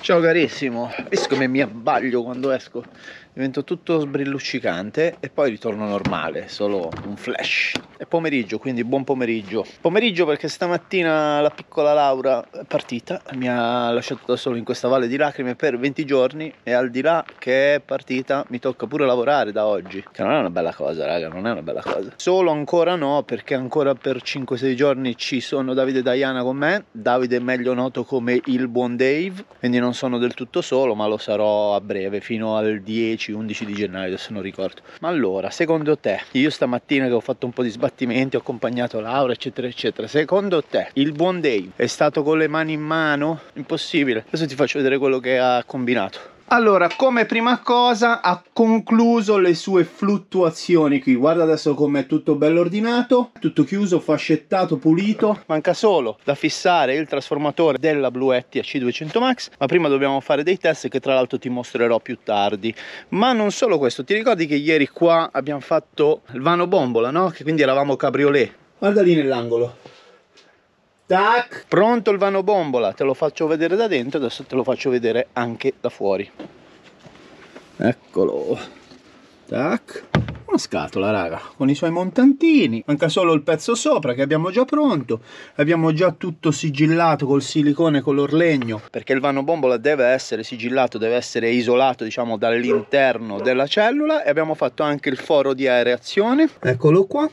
Ciao carissimo, visto come mi abbaglio quando esco divento tutto sbrilluccicante e poi ritorno normale, solo un flash. È pomeriggio, quindi buon pomeriggio. Pomeriggio perché stamattina la piccola Laura è partita, mi ha lasciato da solo in questa valle di lacrime per 20 giorni e al di là che è partita mi tocca pure lavorare da oggi, che non è una bella cosa, raga, non è una bella cosa. Solo ancora no, perché ancora per 5-6 giorni ci sono Davide e Diana con me. Davide è meglio noto come il buon Dave, quindi non sono del tutto solo, ma lo sarò a breve fino al 10 10-11 di gennaio adesso non ricordo ma allora secondo te io stamattina che ho fatto un po' di sbattimenti ho accompagnato Laura eccetera eccetera secondo te il buon day è stato con le mani in mano? impossibile adesso ti faccio vedere quello che ha combinato allora, come prima cosa ha concluso le sue fluttuazioni qui. Guarda adesso com'è tutto bello ordinato, tutto chiuso, fascettato, pulito. Manca solo da fissare il trasformatore della Bluetti AC200 Max, ma prima dobbiamo fare dei test che tra l'altro ti mostrerò più tardi. Ma non solo questo, ti ricordi che ieri qua abbiamo fatto il vano bombola, no? Che quindi eravamo cabriolet. Guarda lì nell'angolo. Tac. Pronto il vano bombola, te lo faccio vedere da dentro, adesso te lo faccio vedere anche da fuori. Eccolo. Tac. Una scatola, raga, con i suoi montantini. Manca solo il pezzo sopra che abbiamo già pronto. Abbiamo già tutto sigillato col silicone color legno. Perché il vano bombola deve essere sigillato, deve essere isolato, diciamo, dall'interno della cellula. E abbiamo fatto anche il foro di aereazione. Eccolo qua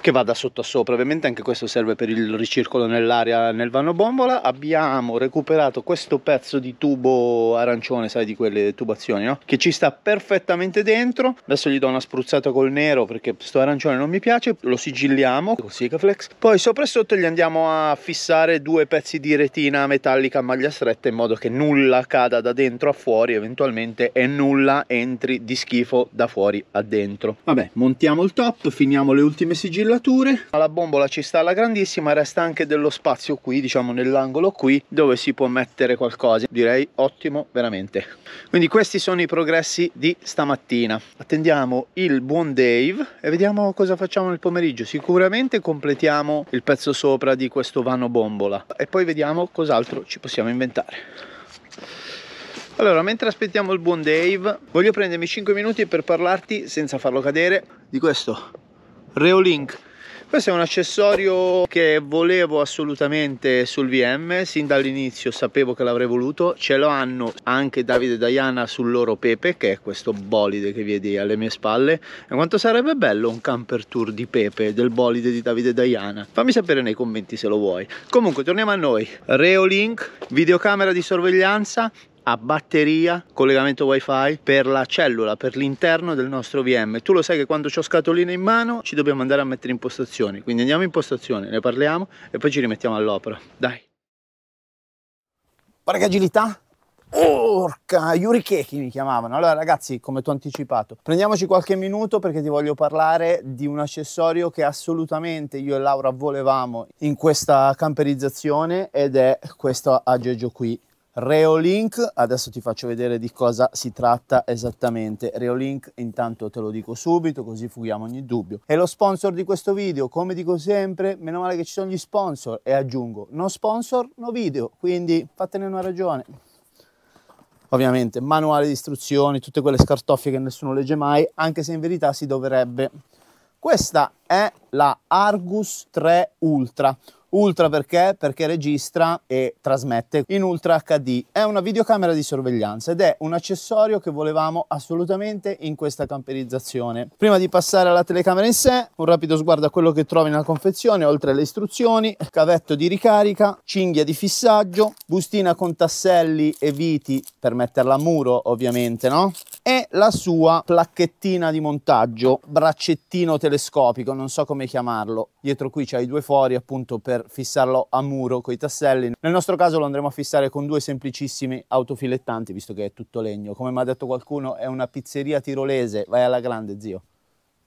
che va da sotto a sopra ovviamente anche questo serve per il ricircolo nell'aria nel vano bombola abbiamo recuperato questo pezzo di tubo arancione sai di quelle tubazioni no? che ci sta perfettamente dentro adesso gli do una spruzzata col nero perché sto arancione non mi piace lo sigilliamo con sigaflex poi sopra e sotto gli andiamo a fissare due pezzi di retina metallica a maglia stretta in modo che nulla cada da dentro a fuori eventualmente e nulla entri di schifo da fuori a dentro vabbè montiamo il top finiamo le ultime sigille filature la bombola ci sta alla grandissima resta anche dello spazio qui diciamo nell'angolo qui dove si può mettere qualcosa direi ottimo veramente quindi questi sono i progressi di stamattina attendiamo il buon Dave e vediamo cosa facciamo nel pomeriggio sicuramente completiamo il pezzo sopra di questo vano bombola e poi vediamo cos'altro ci possiamo inventare allora, mentre aspettiamo il buon Dave, voglio prendermi 5 minuti per parlarti, senza farlo cadere, di questo Reolink questo è un accessorio che volevo assolutamente sul VM, sin dall'inizio sapevo che l'avrei voluto, ce lo hanno anche Davide e Diana sul loro Pepe, che è questo bolide che vedi alle mie spalle, e quanto sarebbe bello un camper tour di Pepe, del bolide di Davide e Diana, fammi sapere nei commenti se lo vuoi. Comunque torniamo a noi, Reolink, videocamera di sorveglianza, a batteria, collegamento wifi per la cellula, per l'interno del nostro VM. Tu lo sai che quando ho scatoline in mano ci dobbiamo andare a mettere impostazioni, quindi andiamo in impostazioni, ne parliamo e poi ci rimettiamo all'opera. Dai! Guarda che agilità! Orca, Yurikeki mi chiamavano. Allora ragazzi, come ti ho anticipato, prendiamoci qualche minuto perché ti voglio parlare di un accessorio che assolutamente io e Laura volevamo in questa camperizzazione ed è questo aggeggio qui Reolink, adesso ti faccio vedere di cosa si tratta esattamente. Reolink intanto te lo dico subito così fughiamo ogni dubbio. È lo sponsor di questo video, come dico sempre, meno male che ci sono gli sponsor e aggiungo, no sponsor, no video, quindi fatene una ragione. Ovviamente manuale di istruzioni, tutte quelle scartoffie che nessuno legge mai, anche se in verità si dovrebbe. Questa è la Argus 3 Ultra, Ultra perché? Perché registra e trasmette in Ultra HD. È una videocamera di sorveglianza ed è un accessorio che volevamo assolutamente in questa camperizzazione. Prima di passare alla telecamera in sé, un rapido sguardo a quello che trovi nella confezione, oltre alle istruzioni, cavetto di ricarica, cinghia di fissaggio, bustina con tasselli e viti per metterla a muro ovviamente, no? e la sua placchettina di montaggio, braccettino telescopico, non so come chiamarlo. Dietro qui c'è i due fori appunto per fissarlo a muro con i tasselli. Nel nostro caso lo andremo a fissare con due semplicissimi autofilettanti, visto che è tutto legno. Come mi ha detto qualcuno, è una pizzeria tirolese, vai alla grande zio.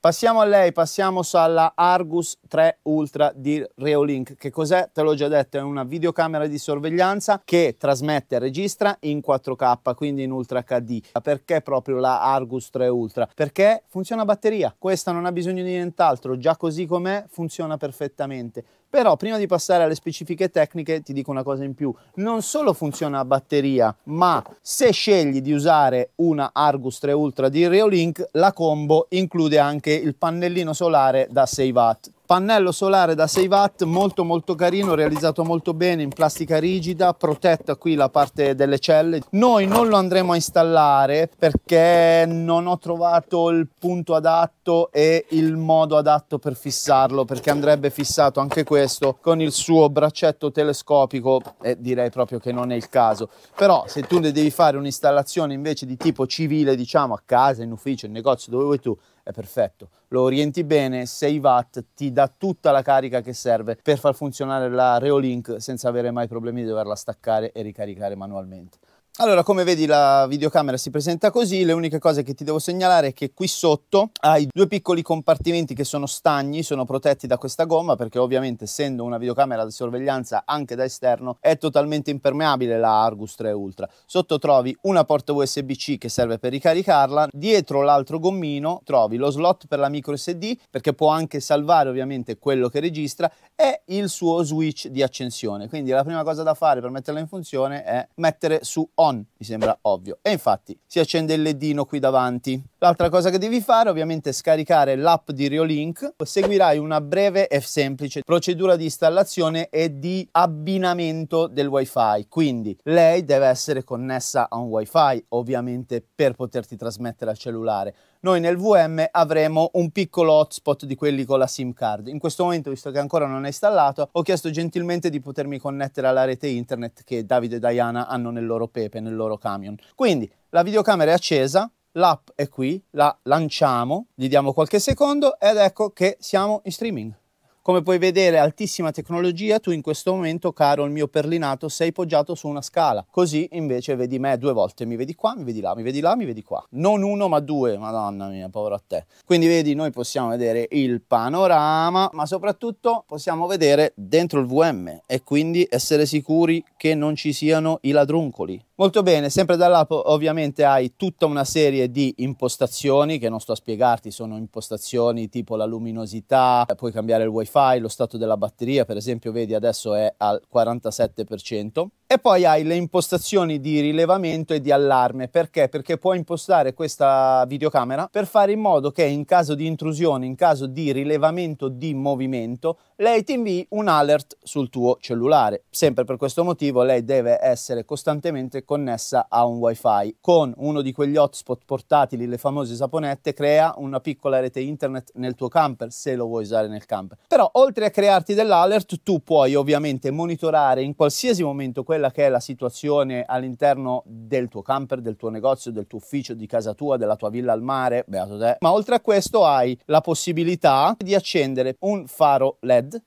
Passiamo a lei, passiamo alla Argus 3 Ultra di Reolink. Che cos'è? Te l'ho già detto, è una videocamera di sorveglianza che trasmette e registra in 4K, quindi in Ultra HD. Perché proprio la Argus 3 Ultra? Perché funziona a batteria. Questa non ha bisogno di nient'altro, già così com'è funziona perfettamente. Però prima di passare alle specifiche tecniche ti dico una cosa in più, non solo funziona a batteria, ma se scegli di usare una Argus 3 Ultra di Reolink, la combo include anche il pannellino solare da 6 watt pannello solare da 6 watt molto molto carino realizzato molto bene in plastica rigida protetta qui la parte delle celle noi non lo andremo a installare perché non ho trovato il punto adatto e il modo adatto per fissarlo perché andrebbe fissato anche questo con il suo braccetto telescopico e direi proprio che non è il caso però se tu ne devi fare un'installazione invece di tipo civile diciamo a casa in ufficio in negozio dove vuoi tu è perfetto. Lo orienti bene, 6 watt, ti dà tutta la carica che serve per far funzionare la Reolink senza avere mai problemi di doverla staccare e ricaricare manualmente. Allora, come vedi la videocamera si presenta così, le uniche cose che ti devo segnalare è che qui sotto hai due piccoli compartimenti che sono stagni, sono protetti da questa gomma perché ovviamente essendo una videocamera di sorveglianza anche da esterno è totalmente impermeabile la Argus 3 Ultra. Sotto trovi una porta USB-C che serve per ricaricarla, dietro l'altro gommino trovi lo slot per la micro SD perché può anche salvare ovviamente quello che registra e il suo switch di accensione. Quindi la prima cosa da fare per metterla in funzione è mettere su on, mi sembra ovvio. E infatti si accende il ledino qui davanti. L'altra cosa che devi fare ovviamente è scaricare l'app di Reolink. seguirai una breve e semplice procedura di installazione e di abbinamento del wifi, quindi lei deve essere connessa a un wifi ovviamente per poterti trasmettere al cellulare noi nel VM avremo un piccolo hotspot di quelli con la SIM card. In questo momento, visto che ancora non è installato, ho chiesto gentilmente di potermi connettere alla rete internet che Davide e Diana hanno nel loro pepe, nel loro camion. Quindi la videocamera è accesa, l'app è qui, la lanciamo, gli diamo qualche secondo ed ecco che siamo in streaming. Come puoi vedere, altissima tecnologia, tu in questo momento, caro il mio perlinato, sei poggiato su una scala. Così invece vedi me due volte, mi vedi qua, mi vedi là, mi vedi là, mi vedi qua. Non uno ma due, madonna mia, povero a te. Quindi vedi, noi possiamo vedere il panorama, ma soprattutto possiamo vedere dentro il VM e quindi essere sicuri che non ci siano i ladruncoli Molto bene, sempre dall'app ovviamente hai tutta una serie di impostazioni che non sto a spiegarti, sono impostazioni tipo la luminosità, puoi cambiare il wifi, lo stato della batteria, per esempio vedi adesso è al 47%. E poi hai le impostazioni di rilevamento e di allarme. Perché? Perché puoi impostare questa videocamera per fare in modo che in caso di intrusione, in caso di rilevamento di movimento, lei ti invii un alert sul tuo cellulare. Sempre per questo motivo lei deve essere costantemente connessa a un wifi. Con uno di quegli hotspot portatili, le famose saponette, crea una piccola rete internet nel tuo camper, se lo vuoi usare nel camper. Però oltre a crearti dell'alert, tu puoi ovviamente monitorare in qualsiasi momento quella quella che è la situazione all'interno del tuo camper, del tuo negozio, del tuo ufficio, di casa tua, della tua villa al mare, beato te. Ma oltre a questo hai la possibilità di accendere un faro LED,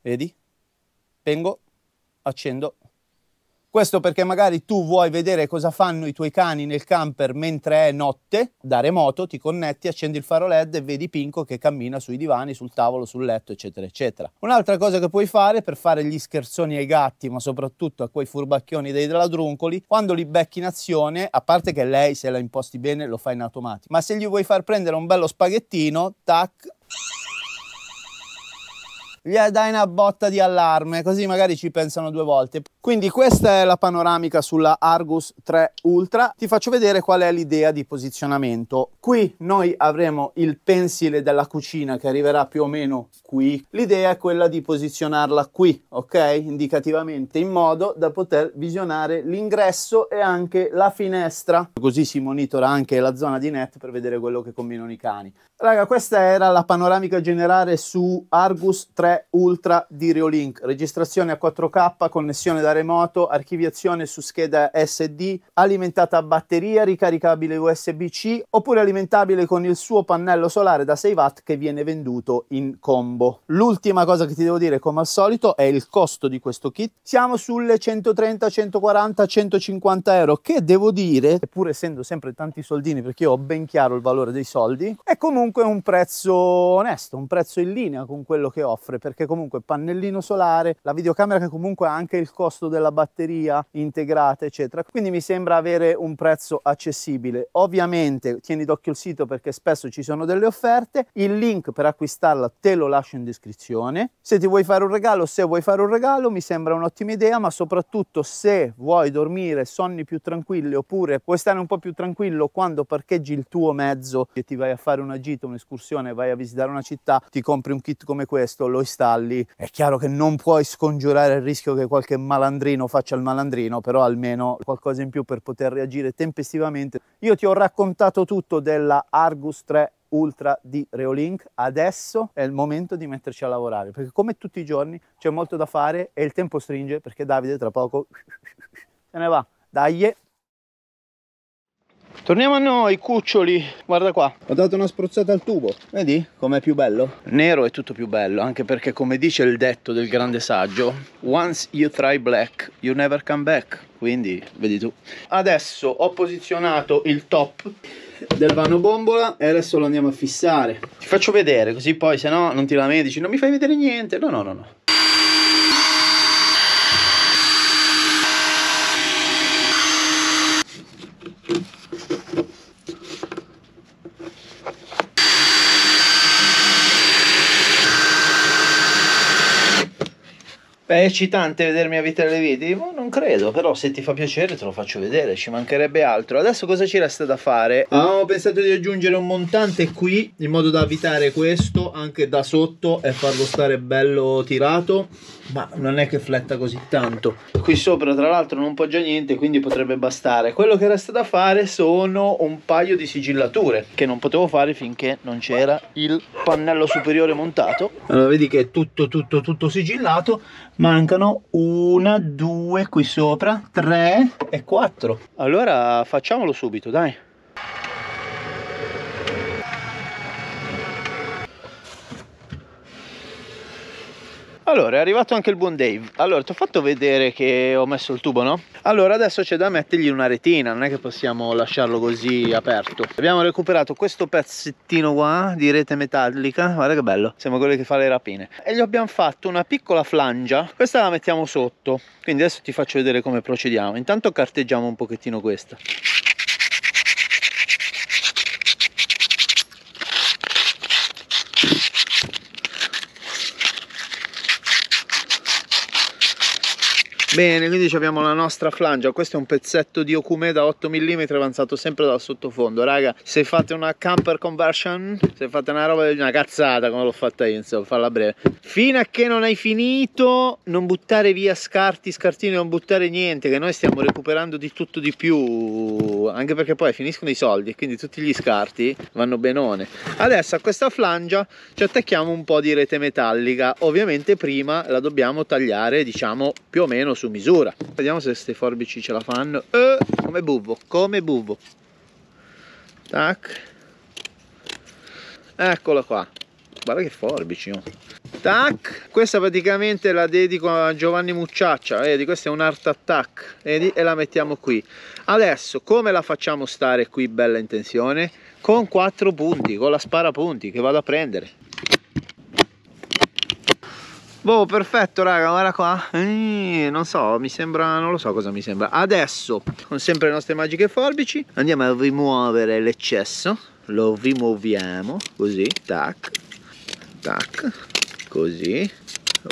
vedi? Vengo, accendo questo perché magari tu vuoi vedere cosa fanno i tuoi cani nel camper mentre è notte, da remoto ti connetti, accendi il faro LED e vedi Pinco che cammina sui divani, sul tavolo, sul letto, eccetera, eccetera. Un'altra cosa che puoi fare per fare gli scherzoni ai gatti, ma soprattutto a quei furbacchioni dei ladruncoli, quando li becchi in azione, a parte che lei se la imposti bene lo fa in automatico, ma se gli vuoi far prendere un bello spaghettino, tac, gli dai una botta di allarme, così magari ci pensano due volte. Quindi questa è la panoramica sulla Argus 3 Ultra. Ti faccio vedere qual è l'idea di posizionamento. Qui noi avremo il pensile della cucina che arriverà più o meno qui. L'idea è quella di posizionarla qui, ok? Indicativamente, in modo da poter visionare l'ingresso e anche la finestra. Così si monitora anche la zona di net per vedere quello che combinano i cani. Raga, questa era la panoramica generale su Argus 3 Ultra di Reolink, registrazione a 4K, connessione da remoto, archiviazione su scheda SD, alimentata a batteria, ricaricabile USB-C oppure alimentabile con il suo pannello solare da 6 watt che viene venduto in combo. L'ultima cosa che ti devo dire, come al solito, è il costo di questo kit. Siamo sulle 130, 140, 150 euro, che devo dire, pur essendo sempre tanti soldini perché io ho ben chiaro il valore dei soldi, è comunque comunque un prezzo onesto, un prezzo in linea con quello che offre, perché comunque pannellino solare, la videocamera che comunque ha anche il costo della batteria integrata, eccetera. Quindi mi sembra avere un prezzo accessibile. Ovviamente tieni d'occhio il sito perché spesso ci sono delle offerte. Il link per acquistarla te lo lascio in descrizione. Se ti vuoi fare un regalo, se vuoi fare un regalo, mi sembra un'ottima idea, ma soprattutto se vuoi dormire sonni più tranquilli oppure puoi stare un po' più tranquillo quando parcheggi il tuo mezzo e ti vai a fare una gita uscita, un'escursione, vai a visitare una città, ti compri un kit come questo, lo installi. È chiaro che non puoi scongiurare il rischio che qualche malandrino faccia il malandrino, però almeno qualcosa in più per poter reagire tempestivamente. Io ti ho raccontato tutto della Argus 3 Ultra di Reolink. Adesso è il momento di metterci a lavorare, perché come tutti i giorni c'è molto da fare e il tempo stringe perché Davide tra poco se ne va. Dai! Torniamo a noi, cuccioli. Guarda qua. Ho dato una spruzzata al tubo. Vedi com'è più bello? Nero è tutto più bello, anche perché come dice il detto del grande saggio, once you try black, you never come back. Quindi, vedi tu. Adesso ho posizionato il top del vano bombola e adesso lo andiamo a fissare. Ti faccio vedere, così poi se no non ti lamenti, dici non mi fai vedere niente. No, no, no, no. è eccitante vedermi a vita le viti? Oh, non credo, però se ti fa piacere te lo faccio vedere, ci mancherebbe altro. Adesso cosa ci resta da fare? Avevamo ah, pensato di aggiungere un montante qui, in modo da evitare questo anche da sotto e farlo stare bello tirato, ma non è che fletta così tanto. Qui sopra tra l'altro non poggia niente, quindi potrebbe bastare. Quello che resta da fare sono un paio di sigillature, che non potevo fare finché non c'era il pannello superiore montato. Allora vedi che è tutto tutto tutto sigillato mancano una, due qui sopra, tre e quattro. Allora facciamolo subito, dai. Allora, è arrivato anche il buon Dave. Allora, ti ho fatto vedere che ho messo il tubo, no? Allora, adesso c'è da mettergli una retina, non è che possiamo lasciarlo così aperto. Abbiamo recuperato questo pezzettino qua di rete metallica, guarda che bello, siamo quelli che fa le rapine. E gli abbiamo fatto una piccola flangia, questa la mettiamo sotto, quindi adesso ti faccio vedere come procediamo. Intanto carteggiamo un pochettino questa. Bene, quindi abbiamo la nostra flangia, questo è un pezzetto di Okume da 8 mm avanzato sempre dal sottofondo, raga, se fate una camper conversion, se fate una roba, di una cazzata come l'ho fatta io, insomma, farla breve. Fino a che non hai finito, non buttare via scarti, scartini, non buttare niente, che noi stiamo recuperando di tutto di più, anche perché poi finiscono i soldi, quindi tutti gli scarti vanno benone. Adesso a questa flangia ci attacchiamo un po' di rete metallica, ovviamente prima la dobbiamo tagliare, diciamo, più o meno su misura. Vediamo se queste forbici ce la fanno. Eh, come buvo, come buvo. Tac. Eccola qua. Guarda che forbici, oh. Tac. Questa praticamente la dedico a Giovanni Mucciaccia, vedi, questa è un art attack, vedi, e la mettiamo qui. Adesso, come la facciamo stare qui bella in tensione? Con quattro punti, con la spara punti che vado a prendere. Boh, perfetto raga, guarda qua eh, Non so, mi sembra, non lo so cosa mi sembra Adesso, con sempre le nostre magiche forbici Andiamo a rimuovere l'eccesso Lo rimuoviamo Così, tac Tac Così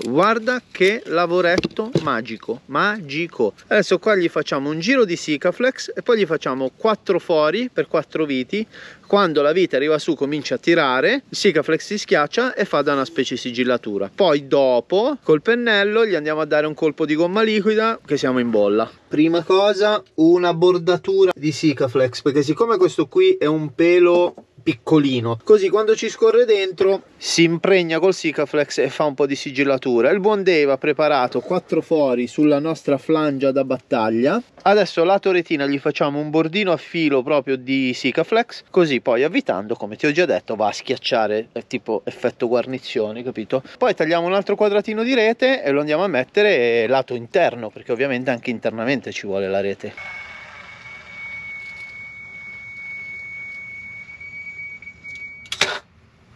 guarda che lavoretto magico magico adesso qua gli facciamo un giro di sicaflex e poi gli facciamo quattro fori per quattro viti quando la vite arriva su comincia a tirare il sicaflex si schiaccia e fa da una specie di sigillatura poi dopo col pennello gli andiamo a dare un colpo di gomma liquida che siamo in bolla prima cosa una bordatura di sicaflex perché siccome questo qui è un pelo piccolino così quando ci scorre dentro si impregna col Sikaflex e fa un po' di sigillatura il buon Dave ha preparato quattro fori sulla nostra flangia da battaglia adesso lato retina gli facciamo un bordino a filo proprio di Sikaflex così poi avvitando come ti ho già detto va a schiacciare eh, tipo effetto guarnizione capito poi tagliamo un altro quadratino di rete e lo andiamo a mettere lato interno perché ovviamente anche internamente ci vuole la rete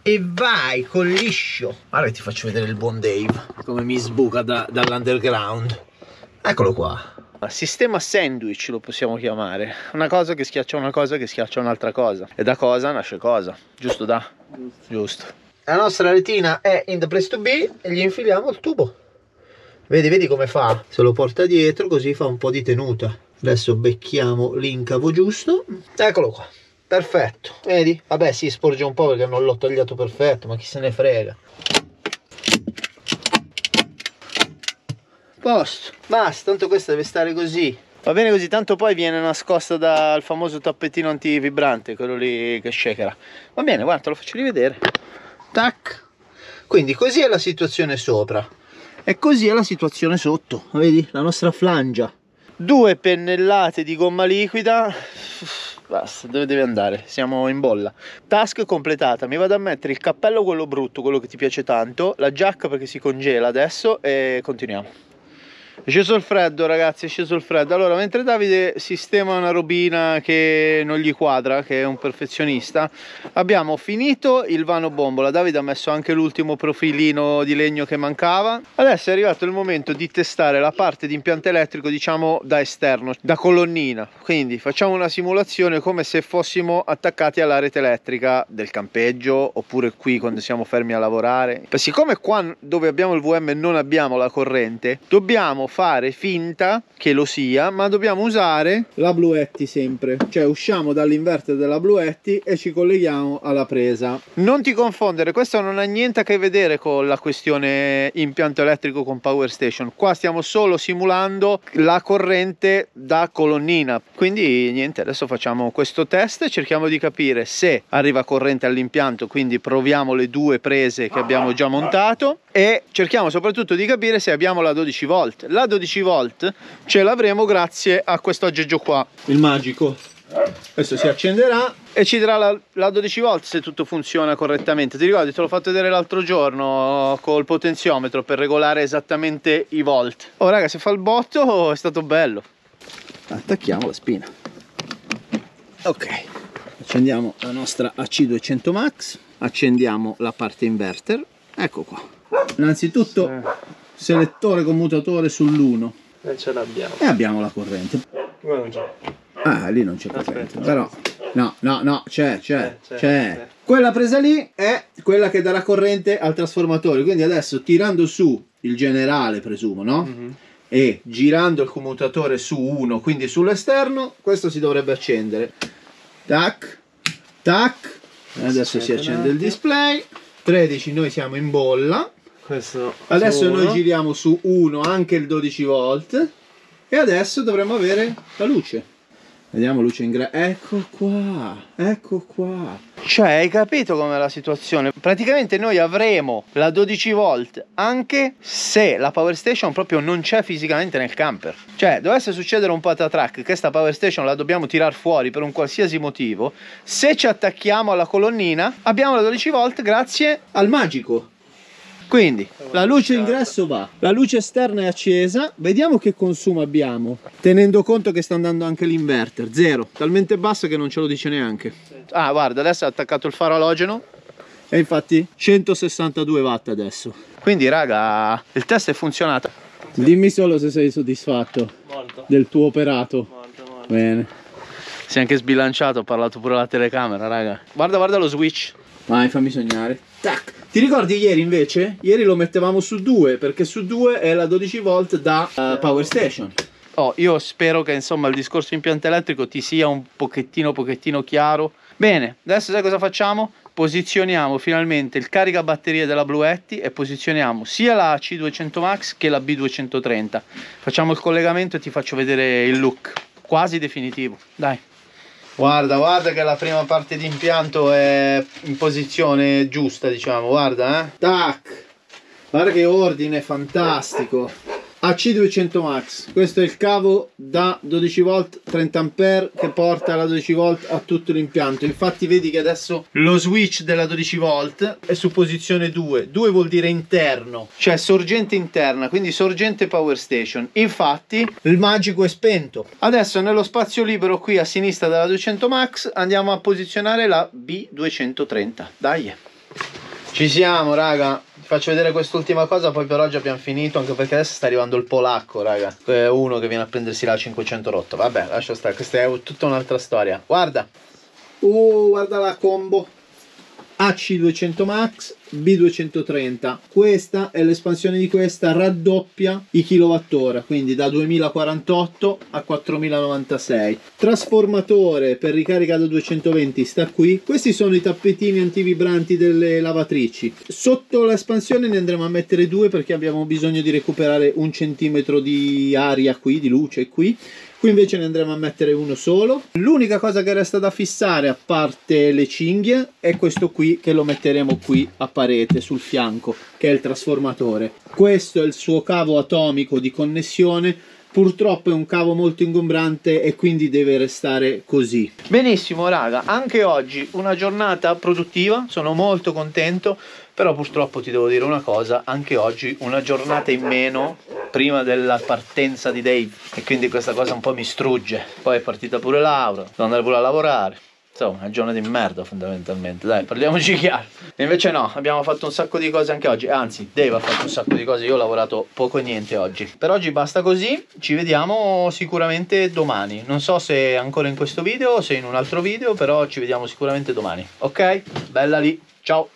e vai col liscio. Guarda che ti faccio vedere il buon Dave, come mi sbuca da, dall'underground. Eccolo qua. Sistema sandwich lo possiamo chiamare. Una cosa che schiaccia una cosa che schiaccia un'altra cosa. E da cosa nasce cosa. Giusto da? Giusto. Giusto. La nostra retina è in the place to be e gli infiliamo il tubo. Vedi, vedi come fa? Se lo porta dietro così fa un po' di tenuta. Adesso becchiamo l'incavo giusto. Eccolo qua perfetto vedi vabbè si sporge un po' perché non l'ho tagliato perfetto ma chi se ne frega posto basta tanto questa deve stare così va bene così tanto poi viene nascosta dal famoso tappetino antivibrante quello lì che shakerà va bene guarda te lo faccio rivedere tac quindi così è la situazione sopra e così è la situazione sotto vedi la nostra flangia due pennellate di gomma liquida Basta, dove devi andare? Siamo in bolla. Task completata, mi vado a mettere il cappello quello brutto, quello che ti piace tanto, la giacca perché si congela adesso e continuiamo. È sceso il freddo ragazzi, è sceso il freddo. Allora, mentre Davide sistema una robina che non gli quadra, che è un perfezionista, abbiamo finito il vano bombola. Davide ha messo anche l'ultimo profilino di legno che mancava. Adesso è arrivato il momento di testare la parte di impianto elettrico, diciamo, da esterno, da colonnina. Quindi facciamo una simulazione come se fossimo attaccati alla rete elettrica del campeggio, oppure qui quando siamo fermi a lavorare. siccome qua dove abbiamo il VM non abbiamo la corrente, dobbiamo dobbiamo fare finta che lo sia, ma dobbiamo usare la bluetti sempre. Cioè usciamo dall'inverter della bluetti e ci colleghiamo alla presa. Non ti confondere, questo non ha niente a che vedere con la questione impianto elettrico con power station. Qua stiamo solo simulando la corrente da colonnina. Quindi niente, adesso facciamo questo test, cerchiamo di capire se arriva corrente all'impianto, quindi proviamo le due prese che abbiamo già montato e cerchiamo soprattutto di capire se abbiamo la 12 volt la 12 volt ce l'avremo grazie a questo aggeggio qua il magico questo si accenderà e ci darà la, la 12 volt se tutto funziona correttamente ti ricordi te l'ho fatto vedere l'altro giorno col potenziometro per regolare esattamente i volt oh raga se fa il botto è stato bello attacchiamo la spina ok accendiamo la nostra AC200 Max accendiamo la parte inverter ecco qua innanzitutto eh. selettore commutatore sull'1 e eh, ce l'abbiamo e abbiamo la corrente ma non c'è ah lì non c'è corrente però no no no eh, c'è c'è c'è quella presa lì è quella che darà corrente al trasformatore quindi adesso tirando su il generale presumo no? Mm -hmm. e girando il commutatore su 1 quindi sull'esterno questo si dovrebbe accendere tac tac adesso si accende il display 13 noi siamo in bolla questo adesso noi giriamo su 1 anche il 12 volt e adesso dovremmo avere la luce. Vediamo luce in gra... Ecco qua, ecco qua. Cioè, hai capito com'è la situazione? Praticamente noi avremo la 12 volt anche se la power station proprio non c'è fisicamente nel camper. Cioè, dovesse succedere un patatrack che sta power station la dobbiamo tirar fuori per un qualsiasi motivo, se ci attacchiamo alla colonnina abbiamo la 12 volt grazie al magico quindi la luce ingresso va, la luce esterna è accesa, vediamo che consumo abbiamo, tenendo conto che sta andando anche l'inverter, zero, talmente basso che non ce lo dice neanche. Ah guarda, adesso è attaccato il faro alogeno. E infatti 162 watt adesso. Quindi raga, il test è funzionato. Dimmi solo se sei soddisfatto molto. del tuo operato. Molto, molto. Bene. Si è anche sbilanciato, ho parlato pure alla telecamera raga. Guarda, guarda lo switch. Vai, fammi sognare. Tac. Ti ricordi ieri invece? Ieri lo mettevamo su 2 perché su 2 è la 12 volt da uh, power station. Oh, io spero che insomma il discorso impianto elettrico ti sia un pochettino pochettino chiaro. Bene, adesso sai cosa facciamo? Posizioniamo finalmente il caricabatterie della Bluetti e posizioniamo sia la C200 Max che la B230. Facciamo il collegamento e ti faccio vedere il look quasi definitivo. Dai. Guarda, guarda che la prima parte di impianto è in posizione giusta, diciamo, guarda, eh. Tac! Guarda che ordine fantastico. AC200 Max, questo è il cavo da 12V 30A che porta la 12V a tutto l'impianto, infatti vedi che adesso lo switch della 12V è su posizione 2, 2 vuol dire interno, cioè sorgente interna, quindi sorgente power station, infatti il magico è spento. Adesso nello spazio libero qui a sinistra della 200 Max andiamo a posizionare la B230, dai! Ci siamo raga, faccio vedere quest'ultima cosa, poi per oggi abbiamo finito, anche perché adesso sta arrivando il polacco, raga. È eh, uno che viene a prendersi la 500 rotta. Vabbè, lascia stare, questa è tutta un'altra storia. Guarda. Uh, guarda la combo. AC200 Max B230. Questa è l'espansione di questa, raddoppia i kilowattora, quindi da 2048 a 4096. Trasformatore per ricarica da 220 sta qui. Questi sono i tappetini antivibranti delle lavatrici. Sotto l'espansione ne andremo a mettere due perché abbiamo bisogno di recuperare un centimetro di aria qui, di luce qui qui invece ne andremo a mettere uno solo l'unica cosa che resta da fissare a parte le cinghie è questo qui che lo metteremo qui a parete parete sul fianco, che è il trasformatore. Questo è il suo cavo atomico di connessione purtroppo è un cavo molto ingombrante e quindi deve restare così benissimo raga anche oggi una giornata produttiva sono molto contento però purtroppo ti devo dire una cosa anche oggi una giornata in meno prima della partenza di Dave e quindi questa cosa un po' mi strugge poi è partita pure Laura devo andare pure a lavorare Insomma, è un giorno di merda fondamentalmente, dai, parliamoci chiaro. Invece no, abbiamo fatto un sacco di cose anche oggi, eh, anzi, Dave ha fatto un sacco di cose, io ho lavorato poco e niente oggi. Per oggi basta così, ci vediamo sicuramente domani. Non so se ancora in questo video o se in un altro video, però ci vediamo sicuramente domani. Ok? Bella lì, ciao!